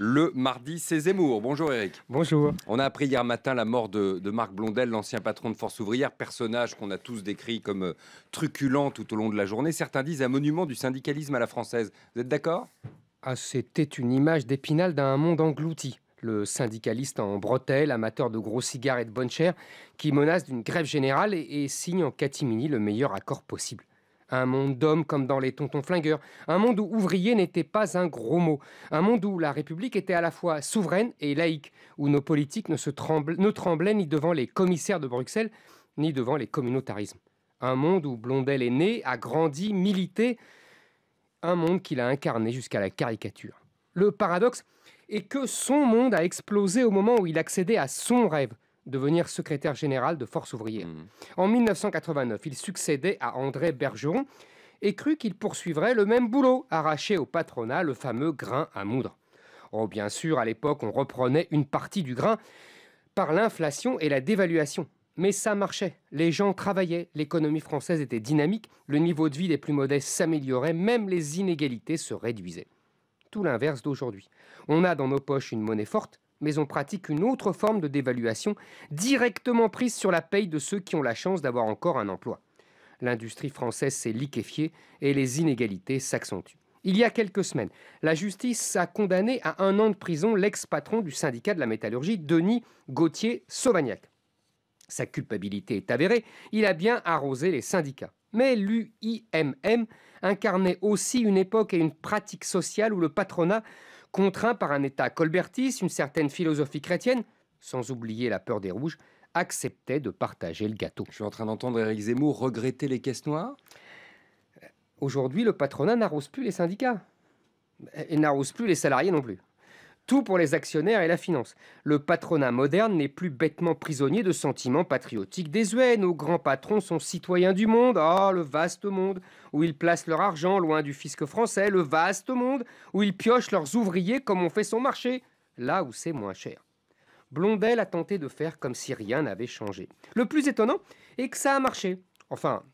le mardi. C'est Zemmour. Bonjour Eric. Bonjour. On a appris hier matin la mort de, Marc Blondel, l'ancien patron de Force Ouvrière, personnage qu'on a tous décrit comme euh, truculent tout au long de la journée. Certains disent un monument du syndicalisme à la française. Vous êtes d'accord ah, C'était une image d'épinal d'un monde englouti le syndicaliste en bretelles, amateur de gros cigares et de bonne chair, qui menace d'une grève générale et signe en catimini le meilleur accord possible. Un monde d'hommes comme dans les tontons flingueurs. Un monde où ouvrier n'était pas un gros mot. Un monde où la République était à la fois souveraine et laïque. Où nos politiques ne, tremblaient, tremblaient ni devant les commissaires de Bruxelles, ni devant les communautarismes. Un monde où Blondel est né, a grandi, milité. Un monde qu'il a incarné jusqu'à la caricature. Le paradoxe est que son monde a explosé au moment où il accédait à son rêve devenir secrétaire général de Force ouvrière. Mmh. En 1989, il succédait à André Bergeron et crut qu'il poursuivrait le même boulot, arraché au patronat le fameux grain à moudre. Oh, bien sûr, à l'époque, on reprenait une partie du grain par l'inflation et la dévaluation. Mais ça marchait. Les gens travaillaient, l'économie française était dynamique, le niveau de vie des plus modestes s'améliorait, même les inégalités se réduisaient. Tout l'inverse d'aujourd'hui. On a dans nos poches une monnaie forte, mais on pratique une autre forme de dévaluation directement prise sur la paye de ceux qui ont la chance d'avoir encore un emploi. L'industrie française s'est liquéfiée et les inégalités s'accentuent. Il y a quelques semaines, la justice a condamné à un an de prison l'ex-patron du syndicat de la métallurgie, Denis Gauthier-Sauvagnac. Sa culpabilité est avérée, il a bien arrosé les syndicats. Mais l'UIMM incarnait aussi une époque et une pratique sociale où le patronat contraint par un État colbertiste, une certaine philosophie chrétienne, sans oublier la peur des rouges, acceptait de partager le gâteau. Je suis en train d'entendre Éric Zemmour regretter les caisses noires. Aujourd'hui, le patronat n'arrose plus les syndicats. Et n'arrose plus les salariés non plus tout pour les actionnaires et la finance. Le patronat moderne n'est plus bêtement prisonnier de sentiments patriotiques désuets. Nos grands patrons sont citoyens du monde, oh, le vaste monde, où ils placent leur argent loin du fisc français, le vaste monde, où ils piochent leurs ouvriers comme on fait son marché, là où c'est moins cher. Blondel a tenté de faire comme si rien n'avait changé. Le plus étonnant est que ça a marché. Enfin,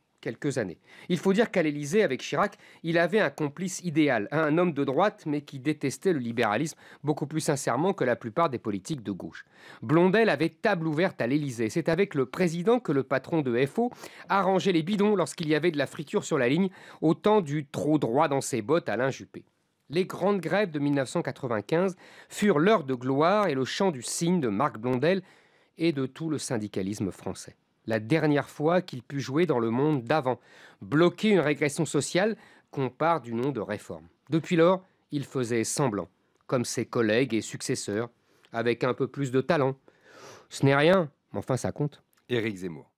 il faut dire qu'à l'Élysée, avec Chirac, il avait un complice idéal, hein, un homme de droite, mais qui détestait le libéralisme beaucoup plus sincèrement que la plupart des politiques de gauche. Blondel avait table ouverte à l'Élysée. C'est avec le président que le patron de FO arrangeait les bidons lorsqu'il y avait de la friture sur la ligne, autant du trop droit dans ses bottes Alain Juppé. Les grandes grèves de 1995 furent l'heure de gloire et le chant du cygne de Marc Blondel et de tout le syndicalisme français la dernière fois qu'il put jouer dans le monde d'avant, bloquer une régression sociale qu'on part du nom de réforme. Depuis lors, il faisait semblant, comme ses collègues et successeurs, avec un peu plus de talent. Ce n'est rien, mais enfin ça compte. Éric Zemmour.